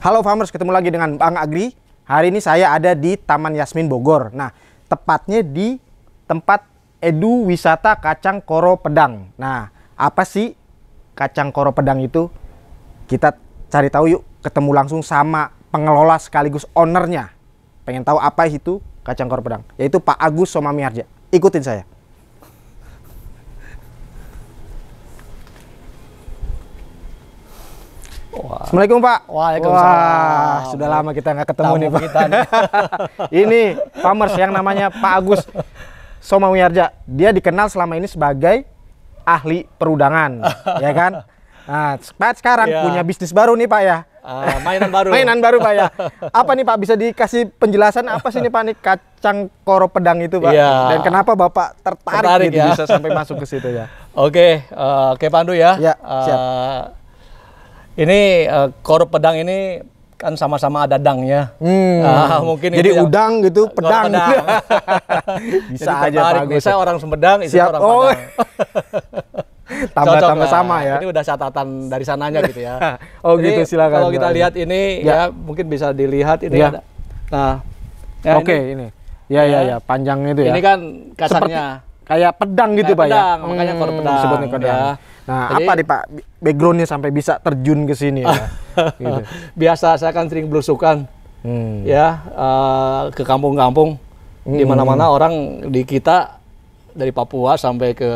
Halo Farmers, ketemu lagi dengan Bang Agri. Hari ini saya ada di Taman Yasmin Bogor. Nah, tepatnya di tempat edu wisata kacang koro pedang. Nah, apa sih kacang koro pedang itu? Kita cari tahu yuk, ketemu langsung sama pengelola sekaligus ownernya. Pengen tahu apa itu kacang kor pedang? Yaitu Pak Agus Somami Harja. Ikutin saya. Wah. Assalamualaikum Pak. Waalaikumsalam. Wah, sudah lama kita nggak ketemu Tamu nih Pak. Kita nih. ini pamers yang namanya Pak Agus somamiarja Dia dikenal selama ini sebagai ahli perudangan, ya kan? Nah, Pak sekarang ya. punya bisnis baru nih Pak ya. Uh, mainan baru. mainan baru Pak ya. Apa nih Pak bisa dikasih penjelasan apa sih nih Pak nih kacang koro pedang itu Pak? Yeah. Dan kenapa Bapak tertarik, tertarik gitu ya. bisa sampai masuk ke situ ya? Oke, okay, uh, eh, oke Pandu ya. Ya, eh, siap. ini uh, koro pedang ini kan sama-sama ada dangnya. Hmm. Uh, mungkin jadi udang ya. gitu, pedang. pedang. bisa jadi aja Pak. Bisa gitu. orang Sumedang, itu orang oh. Padang tambah Cocok sama ya. Ini udah catatan dari sananya gitu ya. oh Jadi, gitu silakan. Kalau kita lihat ini ya. ya mungkin bisa dilihat ini ya. ada. Nah. Ya Oke okay, ini. ini. Ya, ya ya ya panjangnya itu ya. Ini kan kasarnya Seperti, kayak pedang gitu kayak Pak ya? pedang, ya. Makanya hmm, kalau pedang. Disebutnya pedang. Ya. Nah, Jadi, apa nih Pak backgroundnya sampai bisa terjun ke sini ya? gitu. Biasa saya kan sering berusukan hmm. ya uh, ke kampung-kampung hmm. di mana-mana orang di kita dari Papua sampai ke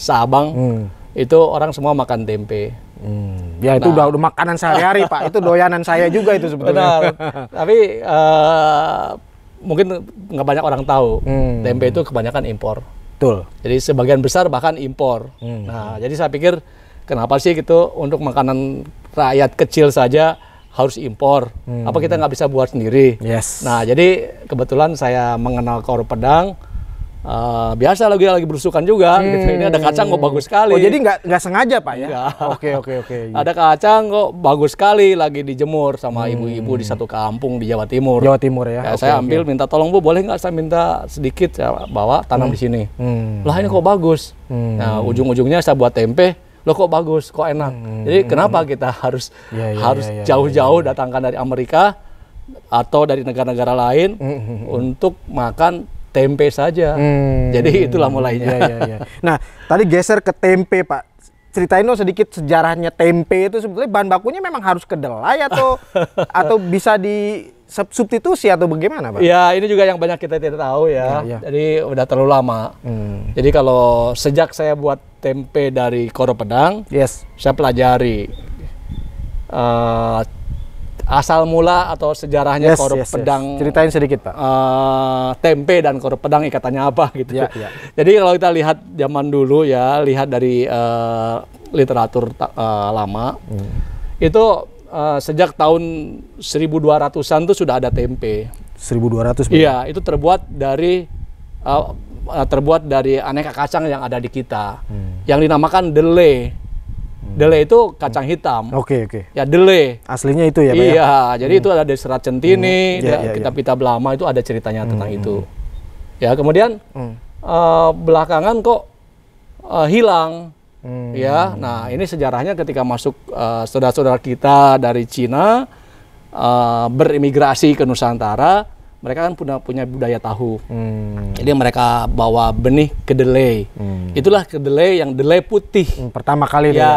Sabang hmm. itu orang semua makan tempe. Hmm. Ya itu nah. udah, udah makanan sehari-hari Pak. Itu doyanan saya juga itu sebetulnya. Benar. Tapi uh, mungkin nggak banyak orang tahu hmm. tempe itu kebanyakan impor. Betul. Jadi sebagian besar bahkan impor. Hmm. Nah jadi saya pikir kenapa sih gitu untuk makanan rakyat kecil saja harus impor. Hmm. Apa kita nggak bisa buat sendiri? Yes. Nah, jadi kebetulan saya mengenal kor pedang Uh, biasa lagi lagi berusukan juga hmm. gitu. Ini ada kacang kok bagus sekali. Oh, jadi nggak nggak sengaja, Pak ya? Oke, oke, oke. Ada kacang kok bagus sekali lagi dijemur sama hmm. ibu-ibu hmm. di satu kampung di Jawa Timur. Jawa Timur ya. ya okay, saya ambil okay. minta tolong, Bu, boleh nggak saya minta sedikit ya bawa tanam hmm. di sini. Hmm. Lah ini kok bagus. Hmm. Nah, ujung-ujungnya saya buat tempe Loh kok bagus, kok enak. Hmm. Jadi kenapa kita harus ya, ya, harus jauh-jauh ya, ya, ya, ya. datangkan dari Amerika atau dari negara-negara lain hmm. untuk makan tempe saja. Hmm. Jadi itulah mulainya. Ya, ya, ya. Nah, tadi geser ke tempe, Pak. Ceritain dong sedikit sejarahnya tempe itu sebetulnya bahan bakunya memang harus kedelai atau atau bisa di substitusi atau bagaimana, Pak? Ya, ini juga yang banyak kita tidak tahu ya. ya, ya. Jadi udah terlalu lama. Hmm. Jadi kalau sejak saya buat tempe dari Koro Pedang, yes. saya pelajari uh, asal mula atau sejarahnya yes, korup yes, pedang. Yes. Ceritain sedikit pak. Uh, tempe dan korup pedang ikatannya apa gitu. Yeah, yeah. Jadi kalau kita lihat zaman dulu ya, lihat dari uh, literatur uh, lama, hmm. itu uh, sejak tahun 1200-an tuh sudah ada tempe. 1200. Iya, itu terbuat dari uh, terbuat dari aneka kacang yang ada di kita, hmm. yang dinamakan dele Hmm. Dele itu kacang hitam. Oke, okay, oke. Okay. Ya dele. Aslinya itu ya, Pak. Ya? Iya, ya? jadi itu hmm. ada dari serat centini, hmm. yeah, yeah, kitab iya. kitab yeah. lama itu ada ceritanya hmm. tentang itu. Hmm. Ya, kemudian hmm. uh, belakangan kok uh, hilang. Hmm. Ya, nah ini sejarahnya ketika masuk eh, saudara-saudara uh, kita dari Cina uh, berimigrasi ke Nusantara, mereka kan punya punya budaya tahu. Hmm. Jadi mereka bawa benih kedelai. Hmm. Itulah kedelai yang delai putih. Hmm, pertama kali ya. Dia.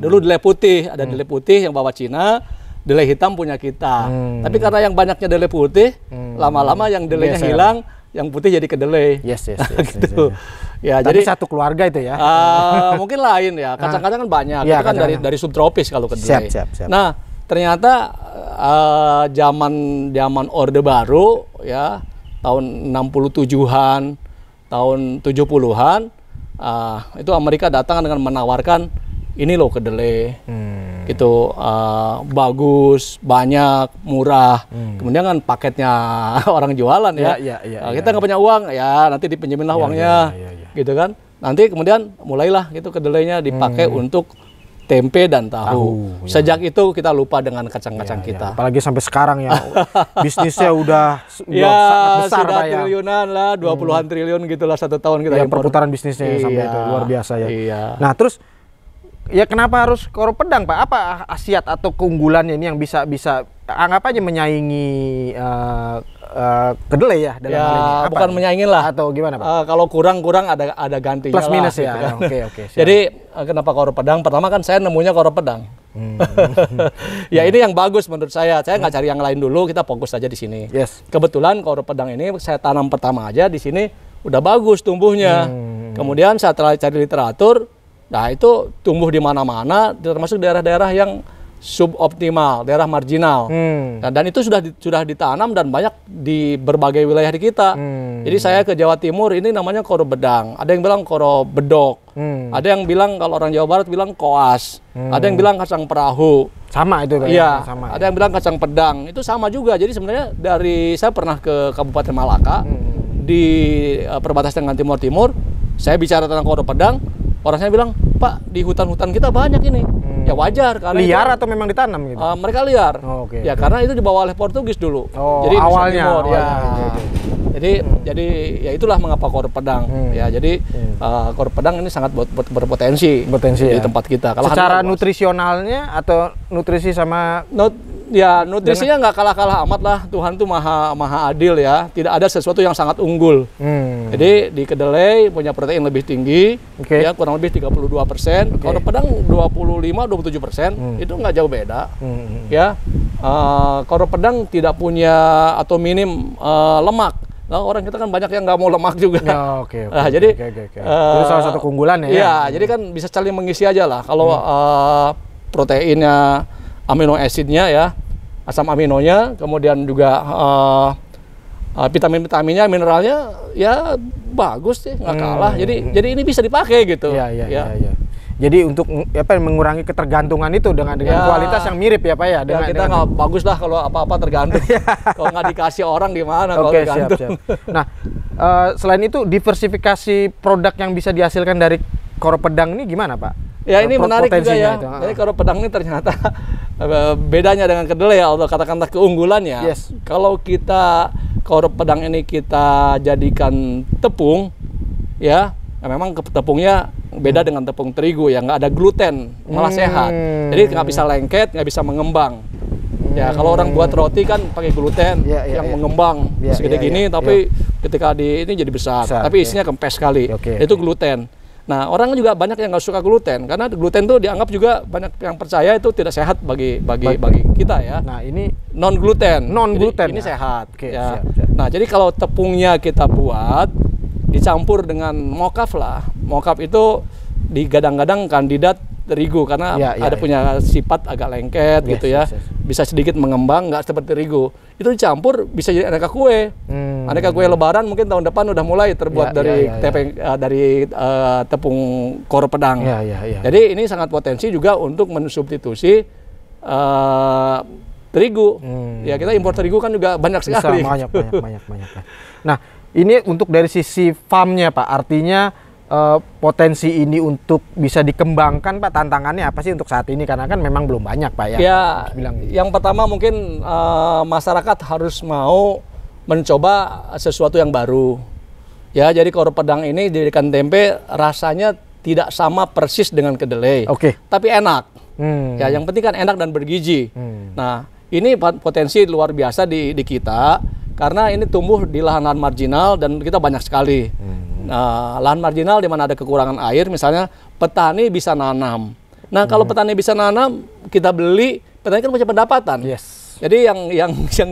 Dulu hmm. delai putih, ada hmm. delai putih yang bawa Cina, delai hitam punya kita. Hmm. Tapi karena yang banyaknya delai putih, lama hmm. lama-lama yang delainya yes, hilang, ya. yang putih jadi kedelai. Yes, yes, yes. gitu. Yes, yes, yes. Ya, Tapi jadi satu keluarga itu ya. Uh, mungkin lain ya. Ah. Kacang-kacang kan banyak. Ya, kan dari dari subtropis kalau kedelai. Siap, siap, siap. Nah, ternyata uh, zaman zaman Orde Baru ya tahun 67-an, tahun 70-an uh, ah, itu Amerika datang dengan menawarkan ini loh kedelai. Hmm. Gitu uh, bagus, banyak, murah. Hmm. Kemudian kan paketnya orang jualan ya. ya, ya, ya, ah, ya. kita nggak ya. punya uang, ya nanti dipinjemin lah ya, uangnya. Ya, ya, ya, ya. Gitu kan. Nanti kemudian mulailah gitu kedelainya dipakai hmm. untuk tempe dan tahu. tahu ya. Sejak itu kita lupa dengan kacang-kacang ya, kita. Ya. Apalagi sampai sekarang ya bisnisnya udah, ya, sangat besar sudah ya. triliunan lah, 20-an hmm. triliun gitulah satu tahun kita. Ya, perputaran bisnisnya iya. sampai itu iya, luar biasa ya. Iya. Nah, terus ya kenapa harus koro pedang, Pak? Apa asiat atau keunggulannya ini yang bisa bisa anggap aja menyaingi uh, Kedele eh, kedelai ya dalam ya, hal ini. Bukan menyaingin lah. Atau gimana pak? Uh, kalau kurang kurang ada ada gantinya. Plus minus ya. Oke gitu kan. oke. Okay, okay, Jadi eh, kenapa koro pedang? Pertama kan saya nemunya koro pedang. Hmm. ya hmm. ini yang bagus menurut saya. Saya nggak hmm. cari yang lain dulu. Kita fokus saja di sini. Yes. Kebetulan koro pedang ini saya tanam pertama aja di sini udah bagus tumbuhnya. Hmm. Kemudian saya cari literatur. Nah itu tumbuh di mana-mana, termasuk daerah-daerah yang suboptimal, daerah marginal. Hmm. Nah, dan itu sudah di, sudah ditanam dan banyak di berbagai wilayah di kita. Hmm. Jadi saya ke Jawa Timur ini namanya koro bedang. Ada yang bilang koro bedok. Hmm. Ada yang bilang kalau orang Jawa Barat bilang koas. Hmm. Ada yang bilang kacang perahu. Sama itu kan? Iya. Sama, ada iya. yang bilang kacang pedang. Itu sama juga. Jadi sebenarnya dari saya pernah ke Kabupaten Malaka hmm. di uh, perbatasan dengan Timur Timur. Saya bicara tentang koro pedang. orangnya bilang, Pak di hutan-hutan kita banyak ini ya wajar karena liar itu, atau memang ditanam gitu uh, mereka liar oh, okay. ya karena itu dibawa oleh Portugis dulu oh, jadi awalnya, Timur, awalnya. ya oh, iya, iya, iya. jadi hmm. jadi ya itulah mengapa kor pedang hmm. ya jadi hmm. uh, ah, kor pedang ini sangat berpotensi potensi di ya. tempat kita Kalau secara nutrisionalnya atau nutrisi sama Not, ya nutrisinya nggak kalah-kalah amat lah Tuhan tuh maha maha adil ya tidak ada sesuatu yang sangat unggul hmm. jadi di kedelai punya protein lebih tinggi okay. ya kurang lebih 32 persen kalau pedang 25 27 persen hmm. itu nggak jauh beda hmm. hmm, hmm. ya uh, kalau pedang tidak punya atau minim uh, lemak Nah, orang kita kan banyak yang nggak mau lemak juga. Ya, Okay, okay, nah, jadi okay, okay, okay. Uh, itu salah satu keunggulan ya. Iya, hmm. jadi kan bisa saling mengisi aja lah. Kalau hmm. uh, proteinnya amino acidnya ya asam aminonya kemudian juga uh, eh, eh, vitamin vitaminnya mineralnya ya bagus sih nggak hmm, kalah hmm. jadi jadi ini bisa dipakai gitu iya, iya, ya, ya, ya. ya, ya. Jadi untuk apa mengurangi ketergantungan itu dengan dengan ya, kualitas yang mirip ya Pak ya. ya dengan, ya kita nggak dengan... bagus lah kalau apa-apa tergantung. Iya. kalau nggak dikasih orang gimana okay, kalau tergantung. Siap, siap. Nah, uh, selain itu diversifikasi produk yang bisa dihasilkan dari koro pedang ini gimana Pak? ya ini menarik juga ya. Itu. Jadi kalau pedang ini ternyata eh, bedanya dengan kedelai ya, atau katakanlah keunggulannya. Yes. Kalau kita kalau pedang ini kita jadikan tepung, ya, ya memang tepungnya beda hmm. dengan tepung terigu ya, nggak ada gluten, malah hmm. sehat. Jadi nggak bisa lengket, nggak bisa mengembang. Ya hmm. kalau orang buat roti kan pakai gluten yeah, yeah, yang yeah. mengembang yeah, segede yeah, gini, yeah, tapi yeah. ketika di ini jadi besar, besar tapi isinya yeah. kempes sekali. Okay, itu gluten. Nah, orang juga banyak yang nggak suka gluten karena gluten tuh dianggap juga banyak yang percaya itu tidak sehat bagi bagi bagi kita ya. Nah, ini non gluten. Non gluten. Jadi, ya. ini sehat. Oke, ya. siap, siap. Nah, jadi kalau tepungnya kita buat dicampur dengan mokaf lah. Mokaf itu digadang-gadang kandidat terigu karena ya, ya, ada ya. punya sifat agak lengket yes, gitu ya. Yes, yes. Bisa sedikit mengembang nggak seperti terigu Itu dicampur bisa jadi aneka kue. Hmm. Aneka kue lebaran mungkin tahun depan udah mulai terbuat ya, dari ya, ya, ya. tepeng ya. dari uh, tepung kor pedang. Ya, ya, ya. Jadi ini sangat potensi juga untuk mensubstitusi uh, terigu. Hmm. Ya kita impor terigu kan juga banyak sekali. Bisa, banyak, banyak, banyak, banyak. Nah, ini untuk dari sisi farmnya Pak, artinya Eh, potensi ini untuk bisa dikembangkan Pak tantangannya apa sih untuk saat ini karena kan memang belum banyak Pak ya. Ya, bilang gitu. yang pertama mungkin uh, masyarakat harus mau mencoba sesuatu yang baru. Ya, jadi kalau pedang ini dijadikan tempe rasanya tidak sama persis dengan kedelai. Oke. Okay. Tapi enak. Hmm. Ya, yang penting kan enak dan bergizi. Hmm. Nah, ini potensi luar biasa di, di kita karena ini tumbuh di lahan-lahan marginal dan kita banyak sekali. Hmm Nah, lahan marginal di mana ada kekurangan air, misalnya petani bisa nanam. Nah, kalau hmm. petani bisa nanam, kita beli, petani kan punya pendapatan. Yes. Jadi yang yang yang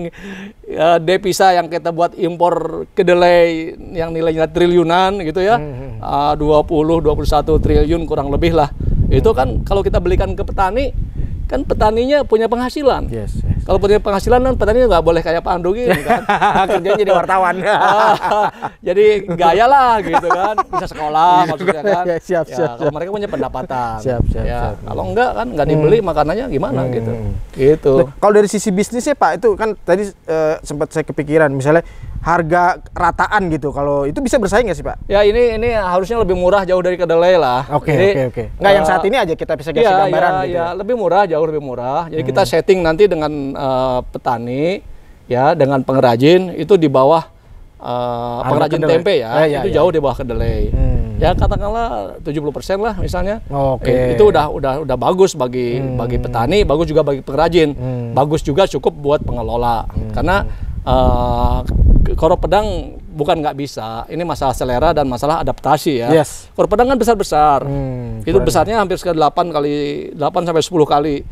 ya, devisa yang kita buat impor kedelai yang nilainya triliunan gitu ya. Hmm. Uh, 20 21 triliun kurang lebih lah. Hmm. Itu kan kalau kita belikan ke petani kan petaninya punya penghasilan. Yes, yes. Kalau punya penghasilan kan petaninya nggak boleh kayak Pak Ando gitu kan. Kerjanya jadi wartawan. Ah, jadi gaya lah gitu kan. Bisa sekolah iya, maksudnya kan. Ya, siap, ya, siap, kalau siap. mereka punya pendapatan. Siap, siap, ya, siap. Kalau enggak kan nggak dibeli hmm. makanannya gimana gitu. hmm. gitu. Gitu. kalau dari sisi bisnisnya Pak itu kan tadi uh, sempat saya kepikiran misalnya harga rataan gitu. Kalau itu bisa bersaing nggak sih Pak? Ya ini ini harusnya lebih murah jauh dari kedelai lah. Oke okay, oke okay, oke. Okay. Nggak uh, yang eh, saat ini aja kita bisa kasih ya, gambaran ya, gitu. Iya. Ya. lebih murah jauh lebih murah. Jadi hmm. kita setting nanti dengan uh, petani ya dengan pengrajin itu di bawah uh, pengrajin kedelai. tempe ya, ya, ya itu ya. jauh di bawah kedelai. Hmm ya katakanlah 70% lah misalnya. Oke. Okay. Itu udah udah udah bagus bagi hmm. bagi petani, bagus juga bagi pengrajin, hmm. bagus juga cukup buat pengelola. Hmm. Karena uh, koro pedang bukan nggak bisa. Ini masalah selera dan masalah adaptasi ya. Yes. Koro pedang kan besar-besar. Hmm, itu besarnya hampir sekitar delapan kali 8 sampai sepuluh kali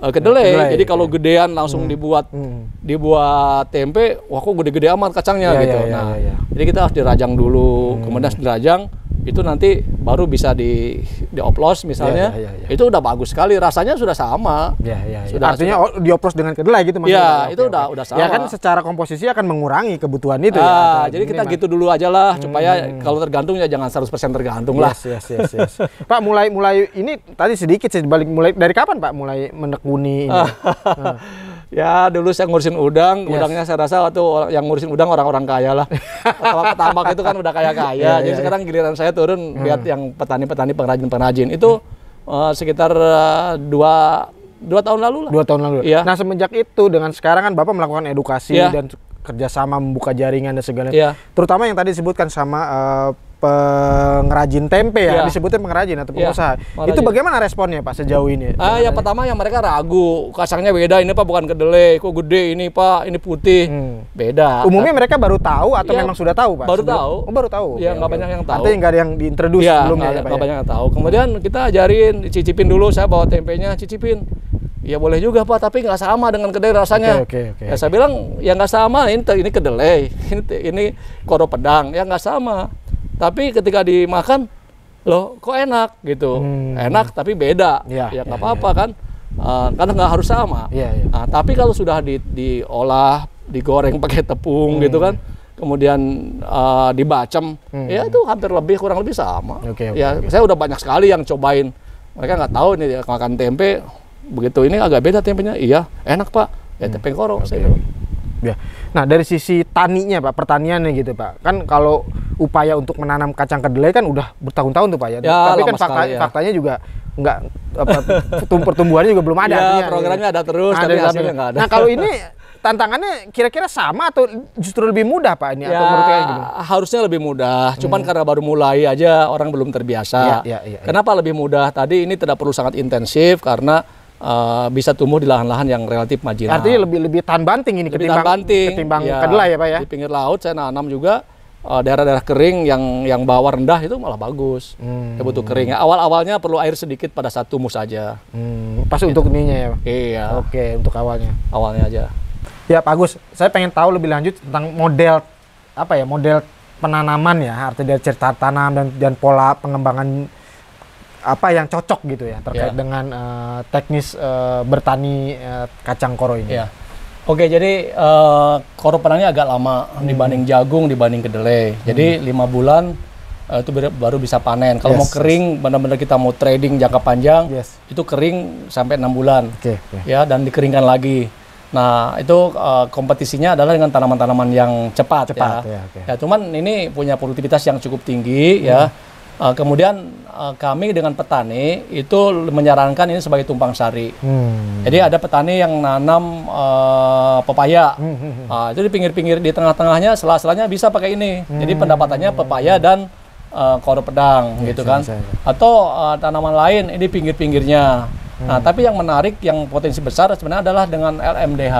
uh, kedelai. kedelai. Jadi kalau iya. gedean langsung hmm. dibuat hmm. dibuat tempe, wah kok gede-gede amat kacangnya ya, gitu. Ya, nah, ya, ya. jadi kita harus dirajang dulu, hmm. kemudian dirajang itu nanti baru bisa di di dioplos misalnya ya, ya, ya, ya. itu udah bagus sekali rasanya sudah sama ya, ya, ya. Sudah, artinya sudah, dioplos dengan kedelai gitu maksudnya ya okay, itu udah udah sama ya kan secara komposisi akan mengurangi kebutuhan itu ah, ya jadi kita gitu dulu aja lah hmm. supaya hmm, hmm. kalau tergantung ya jangan 100% tergantung yes, lah yes, yes, yes. pak mulai mulai ini tadi sedikit sih balik mulai dari kapan pak mulai menekuni ini? Hmm. Ya dulu saya ngurusin udang, yes. udangnya saya rasa waktu yang ngurusin udang orang-orang kaya lah. Kalau petambak itu kan udah kaya-kaya, yeah, jadi yeah, iya. sekarang giliran saya turun hmm. lihat yang petani-petani pengrajin-pengrajin itu uh, sekitar uh, dua dua tahun lalu lah. Dua tahun lalu. Ya. Nah semenjak itu dengan sekarang kan bapak melakukan edukasi yeah. dan kerjasama membuka jaringan dan segala. Ya. Terutama yang tadi disebutkan sama uh, pengrajin tempe ya, ya. disebutnya pengrajin atau iya, pengusaha. Ya, Itu iya. bagaimana responnya Pak sejauh ini? Ah, yang pertama yang mereka ragu, kasangnya beda ini Pak bukan kedelai, kok gede ini Pak, ini putih. Hmm. Beda. Umumnya nah, mereka baru tahu atau ya, memang sudah tahu Pak? Baru tahu. Oh, baru tahu. Ya, nggak ya, banyak yang tahu. Artinya nggak ada yang diintroduce ya, sebelumnya gak, ya, Pak. Gak ya? banyak yang tahu. Kemudian kita ajarin cicipin dulu, saya bawa tempenya cicipin. Ya boleh juga pak, tapi nggak sama dengan kedelai rasanya. Okay, okay, okay, ya, saya bilang ya nggak sama ini ini kedelai, ini ini koro pedang, ya nggak sama tapi ketika dimakan loh kok enak gitu hmm. enak tapi beda iya. ya, nggak ya, apa-apa ya. kan uh, karena nggak harus sama ya, ya. Nah, tapi kalau sudah di, diolah digoreng pakai tepung gitu hmm. gitu kan kemudian uh, dibacem hmm. ya itu hampir lebih kurang lebih sama okay, okay, ya okay. saya udah banyak sekali yang cobain mereka nggak tahu nih makan tempe begitu ini agak beda tempenya iya enak pak ya hmm. tempe korok okay. saya bilang Ya. Nah, dari sisi taninya Pak, pertaniannya gitu Pak. Kan kalau upaya untuk menanam kacang kedelai kan udah bertahun-tahun tuh Pak ya. ya Tapi kan fakta, ya. faktanya juga nggak apa pertumbuhannya juga belum ada. Ya, artinya, programnya ya. ada terus ada, tapi hasilnya Enggak ya. ada. Nah, kalau ini tantangannya kira-kira sama atau justru lebih mudah Pak ini ya, atau Harusnya lebih mudah, cuman hmm. karena baru mulai aja orang belum terbiasa. Ya, ya, ya, ya. Kenapa ya. lebih mudah? Tadi ini tidak perlu sangat intensif karena uh, bisa tumbuh di lahan-lahan yang relatif marginal. Artinya lebih lebih tahan banting ini lebih ketimbang banting, ketimbang ya, kedelai ya pak ya. Di pinggir laut saya nanam juga eh, daerah-daerah uh, kering yang yang bawah rendah itu malah bagus. Hmm. Ya butuh kering. Awal-awalnya perlu air sedikit pada satu mus saja. Hmm. Pasti gitu. untuk ininya ya. Pak? Iya. Oke untuk awalnya. Awalnya aja. Ya Pak Agus, saya pengen tahu lebih lanjut tentang model apa ya model penanaman ya artinya dari cerita tanam dan dan pola pengembangan apa yang cocok gitu ya terkait yeah. dengan uh, teknis uh, bertani uh, kacang koro ini. Yeah. Oke, jadi uh, koro panangnya agak lama hmm. dibanding jagung, dibanding kedelai. Hmm. Jadi lima bulan uh, itu baru bisa panen. Kalau yes. mau kering, benar-benar kita mau trading jangka panjang, yes. itu kering sampai enam bulan. Okay. Ya, dan dikeringkan lagi. Nah, itu uh, kompetisinya adalah dengan tanaman-tanaman yang cepat, cepat ya. ya okay. ya, cuman ini punya produktivitas yang cukup tinggi ya. hmm. ya Uh, kemudian uh, kami dengan petani itu menyarankan ini sebagai tumpang sari. Hmm. Jadi ada petani yang nanam uh, pepaya, hmm. uh, itu di pinggir-pinggir di tengah-tengahnya, sela-selanya bisa pakai ini. Hmm. Jadi pendapatannya pepaya hmm. dan uh, koro pedang, ya, gitu kan? saya. Atau uh, tanaman lain ini pinggir-pinggirnya. Hmm. Nah, tapi yang menarik, yang potensi besar sebenarnya adalah dengan LMDH,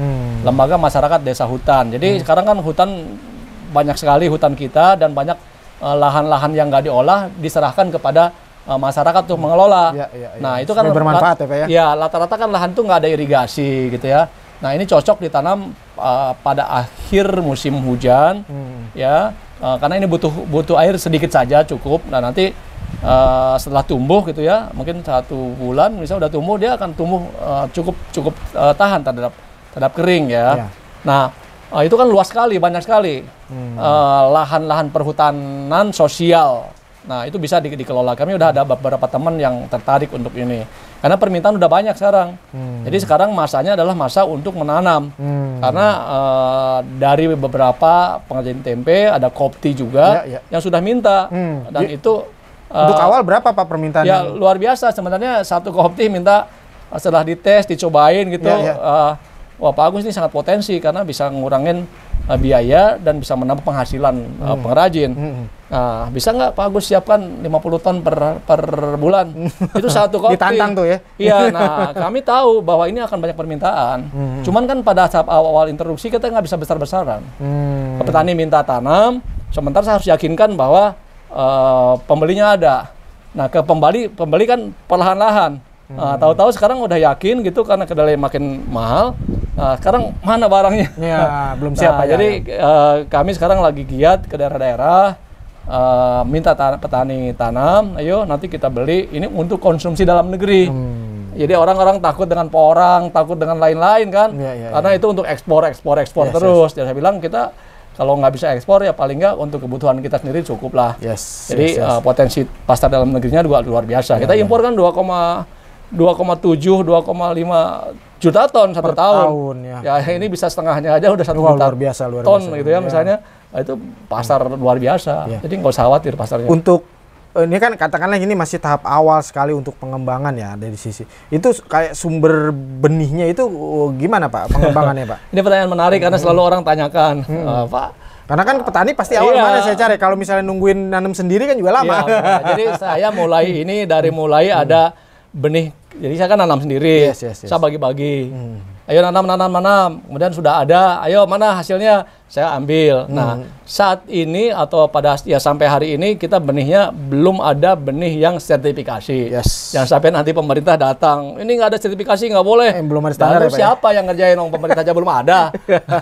hmm. Lembaga Masyarakat Desa Hutan. Jadi hmm. sekarang kan hutan banyak sekali hutan kita dan banyak Eh, lahan-lahan yang nggak diolah diserahkan kepada uh, masyarakat untuk hmm. mengelola. Ya, ya, ya. Nah itu kan Sebenarnya bermanfaat ya Pak ya. Ya rata-rata kan lahan tuh nggak ada irigasi gitu ya. Nah ini cocok ditanam uh, pada akhir musim hujan hmm. ya uh, karena ini butuh butuh air sedikit saja cukup. Nah nanti uh, setelah tumbuh gitu ya mungkin satu bulan misalnya udah tumbuh dia akan tumbuh uh, cukup cukup uh, tahan terhadap terhadap kering ya. ya. Nah Uh, itu kan luas sekali, banyak sekali hmm. Eh, lahan-lahan hmm. uh, perhutanan sosial. Nah itu bisa di, dikelola. Kami udah ada beberapa teman yang tertarik untuk ini karena permintaan udah banyak sekarang. Hmm. Jadi sekarang masanya adalah masa untuk menanam hmm. karena uh, dari beberapa pengrajin tempe ada kopti juga ya, ya. yang sudah minta hmm. dan Jadi, itu uh, untuk awal berapa pak permintaan? Ya luar biasa sebenarnya satu kopti minta setelah dites dicobain gitu. Ya, ya. Uh, wah Pak Agus ini sangat potensi karena bisa ngurangin uh, biaya dan bisa menambah penghasilan eh, hmm. uh, pengrajin. Hmm. Nah, bisa nggak Pak Agus siapkan 50 ton per, per bulan? Itu satu kopi. Ditantang tuh ya? Iya, nah kami tahu bahwa ini akan banyak permintaan. Hmm. Cuman kan pada saat awal-awal introduksi kita nggak bisa besar-besaran. Hmm. Petani minta tanam, sementara saya harus yakinkan bahwa uh, pembelinya ada. Nah ke pembeli, pembeli kan perlahan-lahan. Hmm. Nah, tahu-tahu sekarang udah yakin gitu karena kedelai makin mahal. Nah, sekarang mana barangnya? Ya, belum siap. Nah, jadi ya. uh, kami sekarang lagi giat ke daerah-daerah uh, minta tan petani tanam, ayo nanti kita beli ini untuk konsumsi dalam negeri. Hmm. Jadi orang-orang takut dengan porang, takut dengan lain-lain kan? Ya, ya, Karena ya. itu untuk ekspor, ekspor, ekspor yes, terus. Yes. Jadi ya, saya bilang kita kalau nggak bisa ekspor ya paling nggak untuk kebutuhan kita sendiri cukup lah. Yes, Jadi yes, yes. Uh, potensi pasar dalam negerinya juga luar biasa. Ya, kita impor kan 2, 2,7 2,5 juta ton satu per tahun. tahun ya. ya ini bisa setengahnya aja udah satu oh, luar biasa, luar ton biasa, gitu ya, ya. misalnya nah, itu pasar luar biasa. Ya. Jadi nggak usah khawatir pasarnya. Untuk eh, ini kan katakanlah ini masih tahap awal sekali untuk pengembangan ya dari sisi itu kayak sumber benihnya itu oh, gimana pak pengembangannya pak? ini pertanyaan menarik hmm. karena selalu orang tanyakan hmm. uh, pak karena kan petani pasti awal iya. mana saya cari. Kalau misalnya nungguin nanam sendiri kan juga lama. Iya, jadi saya mulai ini dari mulai hmm. ada benih jadi saya kan nanam sendiri. Yes, yes, yes. Saya bagi-bagi. Hmm ayo nanam nanam nanam kemudian sudah ada ayo mana hasilnya saya ambil nah, hmm. nah saat ini atau pada ya sampai hari ini kita benihnya belum ada benih yang sertifikasi yes. yang sampai nanti pemerintah datang ini nggak ada sertifikasi nggak boleh eh, belum ada standar ya, ya, siapa ya? yang ngerjain orang pemerintah aja belum ada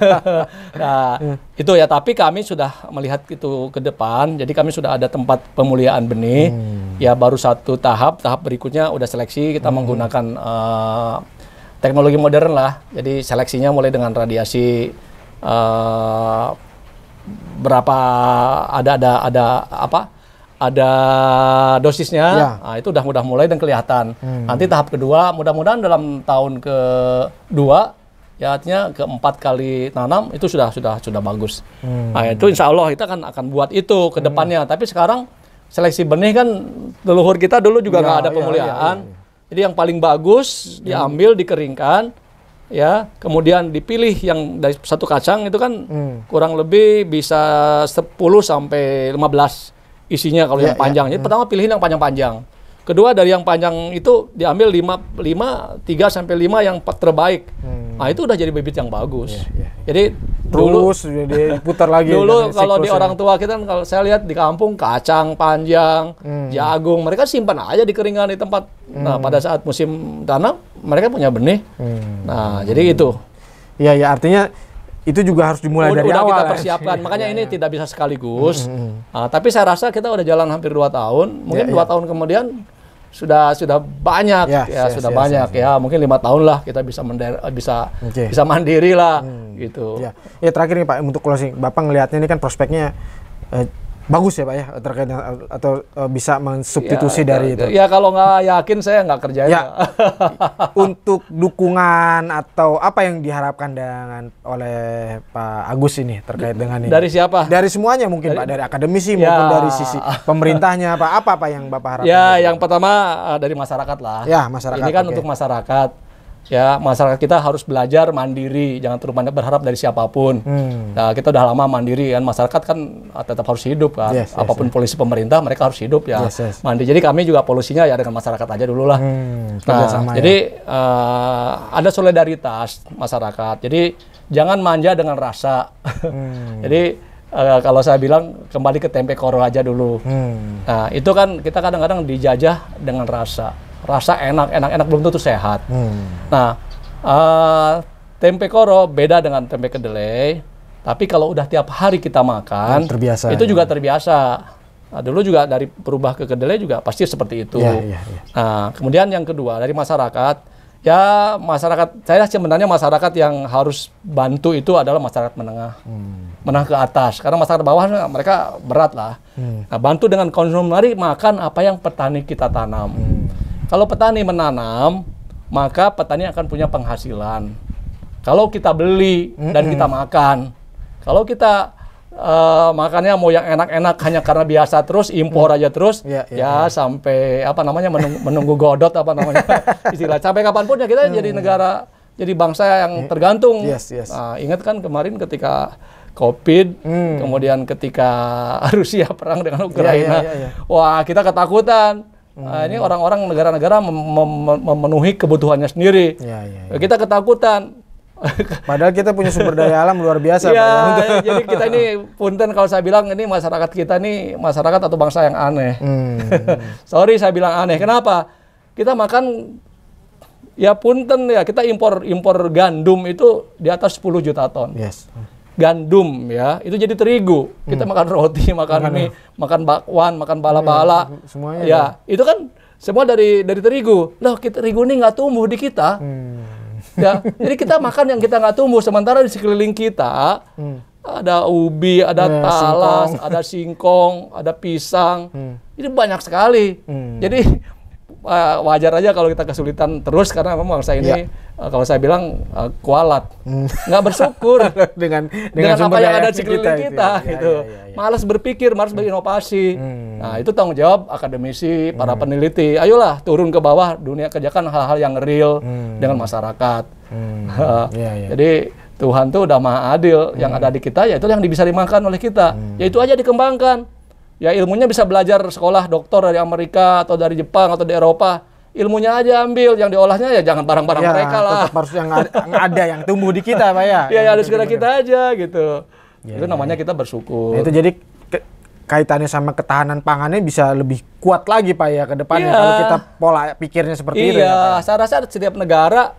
nah hmm. itu ya tapi kami sudah melihat itu ke depan jadi kami sudah ada tempat pemuliaan benih hmm. ya baru satu tahap tahap berikutnya udah seleksi kita hmm. menggunakan uh, teknologi modern lah. Jadi seleksinya mulai dengan radiasi uh, berapa ada ada ada apa? Ada dosisnya. Ya. Nah, itu udah mudah mulai dan kelihatan. Hmm. Nanti tahap kedua mudah-mudahan dalam tahun kedua ya artinya keempat kali nanam itu sudah sudah sudah bagus. Hmm. Nah, itu insya Allah kita akan akan buat itu ke hmm. depannya. Hmm. Tapi sekarang seleksi benih kan leluhur kita dulu juga ya, nggak ya, ada pemuliaan. ya, ya, ya. Jadi yang paling bagus hmm. diambil dikeringkan ya, kemudian dipilih yang dari satu kacang itu kan hmm. kurang lebih bisa 10 sampai 15 isinya kalau yeah, yang panjang. Yeah. Jadi hmm. pertama pilihin yang panjang-panjang. Kedua dari yang panjang itu diambil 5 5 3 sampai 5 yang terbaik. Hmm. Nah, itu udah jadi bibit yang bagus. Yeah, yeah. Jadi dulu diputar lagi. Dulu kalau di orang tua kita kan, kalau saya lihat di kampung kacang panjang, hmm. jagung, mereka simpan aja di keringan di tempat. Nah, hmm. Nah, pada saat musim tanam mereka punya benih. Hmm. Nah, hmm. jadi itu. Iya, ya artinya itu juga harus dimulai udah, dari udah awal. kita ya. persiapkan. Ya. Makanya iya, ini iya. tidak bisa sekaligus. Hmm, hmm, hmm. Nah, tapi saya rasa kita udah jalan hampir dua tahun. Mungkin ya, dua iya. tahun kemudian sudah sudah banyak ya, ya yes, sudah yes, banyak yes, ya mungkin lima tahun lah kita bisa mender, bisa okay. bisa mandiri lah hmm. gitu ya. ya terakhir nih pak untuk closing bapak ngelihatnya ini kan prospeknya eh, bagus ya pak ya terkait atau uh, bisa mensubstitusi ya, dari ya, itu ya kalau nggak yakin saya nggak kerja ya. untuk dukungan atau apa yang diharapkan dengan oleh Pak Agus ini terkait dengan ini dari siapa dari semuanya mungkin dari, pak dari akademisi ya. maupun dari sisi pemerintahnya pak apa apa yang bapak harapkan ya yang pertama eh, dari masyarakat lah ya masyarakat ini kan okay. untuk masyarakat ya masyarakat kita harus belajar mandiri jangan terlalu banyak berharap dari siapapun hmm. nah, kita udah lama mandiri kan masyarakat kan ah, tetap harus hidup kan yes, apapun yes, polisi pemerintah mereka harus hidup ya yes, yes. mandi jadi kami juga polusinya ya dengan masyarakat aja dulu lah hmm, nah ya. jadi uh, ada solidaritas masyarakat jadi jangan manja dengan rasa hmm. jadi Uh, kalau saya bilang kembali ke tempe koro aja dulu. Hmm. Nah, itu kan kita kadang-kadang dijajah dengan rasa rasa enak enak enak belum tentu sehat hmm. nah uh, tempe koro beda dengan tempe kedelai tapi kalau udah tiap hari kita makan ya, terbiasa itu ya. juga terbiasa nah, dulu juga dari berubah ke kedelai juga pasti seperti itu ya, ya, ya. nah kemudian yang kedua dari masyarakat ya masyarakat saya sebenarnya masyarakat yang harus bantu itu adalah masyarakat menengah hmm. menengah ke atas karena masyarakat bawah mereka berat lah hmm. nah, bantu dengan konsumsi makan apa yang petani kita tanam hmm kalau petani menanam, maka petani akan punya penghasilan. Kalau kita beli dan kita makan, kalau kita uh, makannya mau yang enak-enak hanya karena biasa terus impor mm. aja terus yeah, yeah, ya yeah. sampai apa namanya menunggu, menunggu godot apa namanya istilah sampai kapanpun ya kita hmm. jadi mm. negara jadi bangsa yang iya. tergantung yes, yes. Nah, ingat kan kemarin ketika COVID, hmm. kemudian ketika Rusia perang dengan iya, iya, Ukraina, yeah, yeah, yeah, yeah. wah kita ketakutan Hmm. Nah, ini orang-orang negara-negara memenuhi kebutuhannya sendiri. Ya, ya, ya. Kita ketakutan. Padahal kita punya sumber daya alam luar biasa. ya, jadi kita ini punten kalau saya bilang ini masyarakat kita nih masyarakat atau bangsa yang aneh. Hmm. Sorry saya bilang aneh. Kenapa? Kita makan ya punten ya kita impor impor gandum itu di atas 10 juta ton. Yes gandum ya itu jadi terigu kita hmm. makan roti makan Mana? mie makan bakwan makan bala-bala ya, semuanya ya itu kan semua dari dari terigu loh kita, terigu ini nggak tumbuh di kita hmm. ya jadi kita makan yang kita nggak tumbuh sementara di sekeliling kita hmm. ada ubi ada ya, talas singkong. ada singkong ada pisang hmm. itu banyak sekali hmm. jadi uh, wajar aja kalau kita kesulitan terus karena memang bangsa ini yeah. Iya. uh, kalau saya bilang uh, kualat, hmm. nggak bersyukur dengan, dengan dengan apa yang ada di sekeliling kita, kita ya, iya, itu. Ya, ya, ya, ya. Malas berpikir, malas berinovasi. Hmm. Nah, itu tanggung jawab akademisi, para hmm. peneliti. Ayolah turun ke bawah dunia kerjakan hal-hal yang real hmm. dengan masyarakat. Hmm. ya, ya. Jadi Tuhan tuh udah maha adil, hmm. yang ada di kita ya itu yang bisa dimakan oleh kita. Hmm. Ya itu aja dikembangkan. Ya ilmunya bisa belajar sekolah dokter dari Amerika atau dari Jepang atau di Eropa. Ilmunya aja ambil, yang diolahnya ya jangan barang-barang ya, mereka lah. Tetap harus yang ada, yang tumbuh di kita, Pak ya. Iya, ya, harus kita kita aja gitu. Ya, itu ya, namanya ya. kita bersyukur. Nah, itu jadi kaitannya sama ketahanan pangannya bisa lebih kuat lagi pak ya ke depannya ya. kalau kita pola pikirnya seperti ya, itu. Iya, ya. saya rasa setiap negara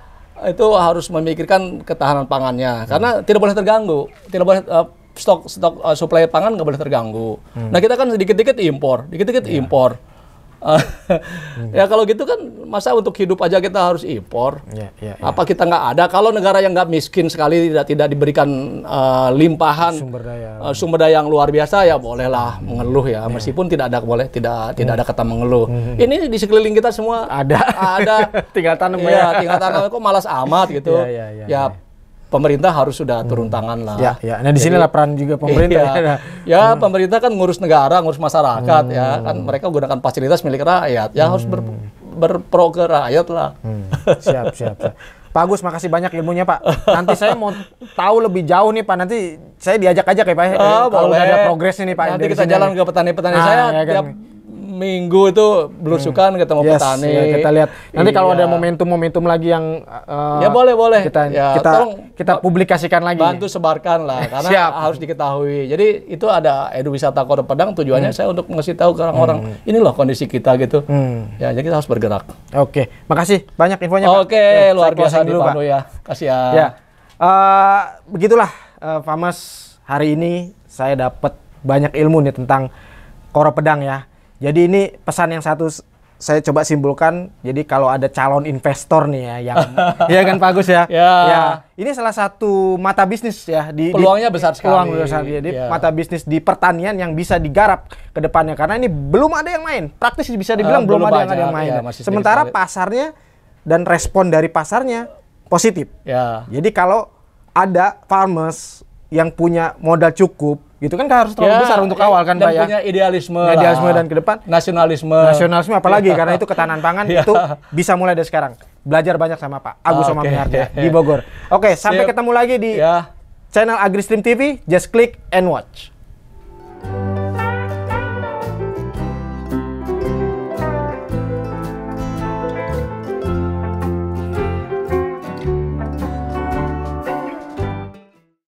itu harus memikirkan ketahanan pangannya hmm. karena tidak boleh terganggu, tidak boleh uh, stok stok uh, eh, supply pangan nggak boleh terganggu. Hmm. Nah kita kan sedikit-sedikit impor, dikit-dikit yeah. impor. hmm. Ya kalau gitu kan masa untuk hidup aja kita harus impor. Yeah, yeah, yeah. Apa kita nggak ada? Kalau negara yang nggak miskin sekali tidak tidak diberikan uh, limpahan sumber daya, uh, sumber daya yang luar biasa ya bolehlah hmm. mengeluh ya. Yeah. Meskipun tidak ada boleh tidak hmm. tidak ada kata mengeluh. Hmm. Ini di sekeliling kita semua ada ada tingkatan tanam iya, ya, ya. tingkatan kok malas amat gitu. Yeah, yeah, yeah, ya yeah pemerintah harus sudah turun hmm. tangan lah. Ya, ya. Nah di sini lah peran juga pemerintah. Iya. Ya, Ya hmm. pemerintah kan ngurus negara, ngurus masyarakat ya. hmm. ya kan mereka gunakan fasilitas milik rakyat ya hmm. harus ber, hmm. berpro ke rakyat lah. Hmm. Siap, siap, siap. Pak Agus, makasih banyak ilmunya Pak. Nanti saya mau tahu lebih jauh nih Pak. Nanti saya diajak aja kayak Pak. Oh, Kalau ada progres ini Pak. Nanti kita jalan ke petani-petani ah, saya. Ya kan. tiap minggu itu belusukan hmm. Kan ketemu yes, petani. Ya, kita lihat. Nanti iya. kalau ada momentum-momentum lagi yang uh, ya boleh boleh kita ya, kita kita eh, publikasikan lagi. Bantu sebarkan lah karena Siap. harus diketahui. Jadi itu ada edu wisata Kota Padang tujuannya hmm. saya untuk ngasih tahu ke orang-orang hmm. ini loh kondisi kita gitu. Hmm. Ya jadi kita harus bergerak. Oke, okay. makasih banyak infonya Oke, okay, ya, luar biasa dulu, Pak. ya. Kasih ya. ya. Uh, begitulah uh, Famas hari ini saya dapat banyak ilmu nih tentang koro pedang ya. Jadi ini pesan yang satu saya coba simpulkan. Jadi kalau ada calon investor nih ya yang ya kan Pak Agus ya. ya. Ya, ini salah satu mata bisnis ya di peluangnya di, besar sekali. Peluang besar jadi ya. mata bisnis di pertanian yang bisa digarap ke depannya karena ini belum ada yang main. Praktis bisa dibilang uh, belum, belum ada, banyak, yang yang main. Ya, masih Sementara sekali. pasarnya dan respon dari pasarnya positif. Ya. Jadi kalau ada farmers yang punya modal cukup gitu kan harus terlalu ya, besar untuk ya, awal kan Pak ya. idealisme. Ya, idealisme dan ke depan nasionalisme. Nasionalisme apalagi ya. karena itu ketahanan pangan ya. itu bisa mulai dari sekarang. Belajar banyak sama Pak Agus ah, sama okay. Miharja ya, di Bogor. Oke, sampai ketemu lagi di ya. channel Agri Stream TV. Just click and watch.